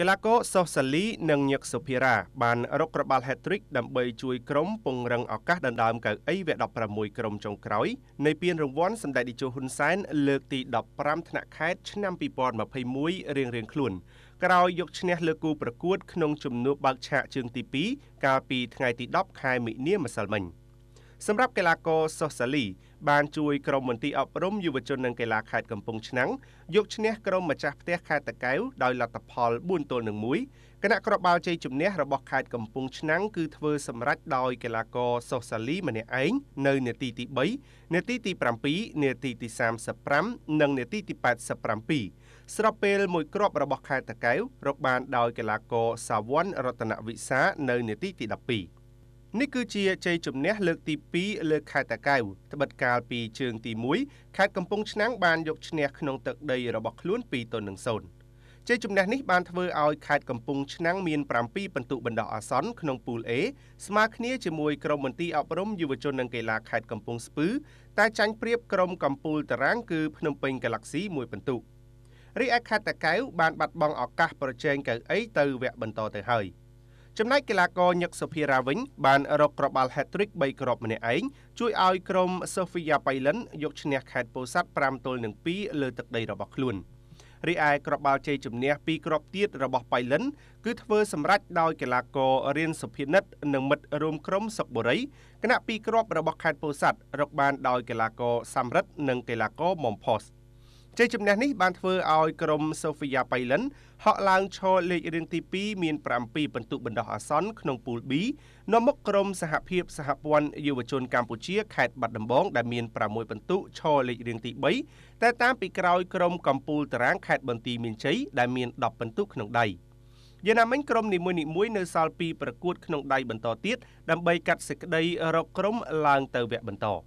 កីឡាករសូសាលីនិងញឹកសុភារ៉ាបានរកក្របាល់ hat-trick ដើម្បីជួយក្រុមពង្រឹងឱកាសដណ្ដើមកៅអីវគ្គ16ក្រុមចុងក្រោយនៃពានរង្វាន់សម្ដេចតេជោហ៊ុនសែនលើកទី15ថ្នាក់ខេត្តឆ្នាំ2021រៀងៗខ្លួនក្រោយយកឈ្នះលើគូប្រកួត ក្នុងជំនួបបើកឆាកជើងទី2កាលពីថ្ងៃទី10ខែមិនិនាម្សិលមិញ។សម្រាប់កីឡាករសូសាលី បានជួយក្រុមមន្ទីរអប់រំយុវជននិងកីឡាខេត្តកំពង់ឆ្នាំងយកឈ្នះក្រុមម្ចាស់ផ្ទះខេត្តតាកែវដោយលទ្ធផល4ទល់នឹង1គណៈក្របបាល់ជ័យជំនះរបស់ខេត្តកំពង់ឆ្នាំងគឺធ្វើ សម្រេចដោយកីឡាករសូសាលី ម្នាក់ឯងនៅនាទីទី3នាទីទី7នាទីទី35និងនាទីទី87ស្របពេលមួយគ្រាប់របស់ខេត្តតាកែវរកបានដោយកីឡាករសាវ័នរតនវិសានៅនាទីទី12នេះគឺជាជ័យជំនះលើកទី2លើខេត្តតាកែវត្បិតកាលពី ជើងទី1ខេត្តកំពង់ឆ្នាំងបានយកឈ្នះក្នុងទឹកដីរបស់ខ្លួន2ទល់នឹង0ជ័យជំនះនេះបានធ្វើឲ្យខេត្តកំពង់ឆ្នាំងមាន7ពិន្ទុបណ្ដោះអាសន្នក្នុងពូល A ស្មើគ្នាជាមួយក្រុមមន្ទីរអប់រំយុវជននិងកីឡាខេត្តកំពង់ស្ពឺតែចាញ់ប្រៀបក្រុមកំពូលតារាងគឺភ្នំពេញ Galaxy 1ពិន្ទុរីឯខេត្តតាកែវបានបាត់បង់ឱកាសប្រជែងកៅអីទៅវគ្គបន្តទៅហើយ។ចំណែកកីឡាករញឹកសុភារ៉ាវិញបានរកក្របាល់ Hat-trick 3គ្រាប់ម្នាក់ឯងជួយឲ្យក្រុម Sofia Pailin យកឈ្នះខេត្តពោធិ៍សាត់5ទល់នឹង2លើទឹកដី របស់ខ្លួនរីឯក្របបាល់ជ័យជំនះ2គ្រាប់ទៀតរបស់ប៉ៃលិនគឺធ្វើសម្រេចដោយកីឡាកររៀនសុភិនិត និងមិត្តរួមក្រុមសុកបុរីគណៈ2គ្រាប់របស់ខេត្តពោធិ៍សាត់រកបានដោយកីឡាករសំរិទ្ធនិងកីឡាករមុំផុសជ័យជំនះនេះបានធ្វើឲ្យក្រុម Sofia Pailin ហក់ឡើងឈរលេខរៀងទី2មាន7ពិន្ទុបណ្ដោះអាសន្នក្នុងពូល B នាំមុខក្រុមសហភាព សហព័ន្ធយុវជនកម្ពុជាខេត្តបាត់ដំបងដែលមាន6ពិន្ទុឈរលេខរៀងទី3តែតាមពីក្រោយក្រុមកំពូលតារាងខេត្តបន្ទាយមានជ័យដែលមាន10ពិន្ទុក្នុងដៃយ៉ាងណាមិញក្រុមនីមួយៗនៅសាល2ប្រកួត ក្នុងដៃបន្តទៀតដើម្បីកាត់សេចក្តីរកក្រុមឡើងទៅវគ្គបន្ត។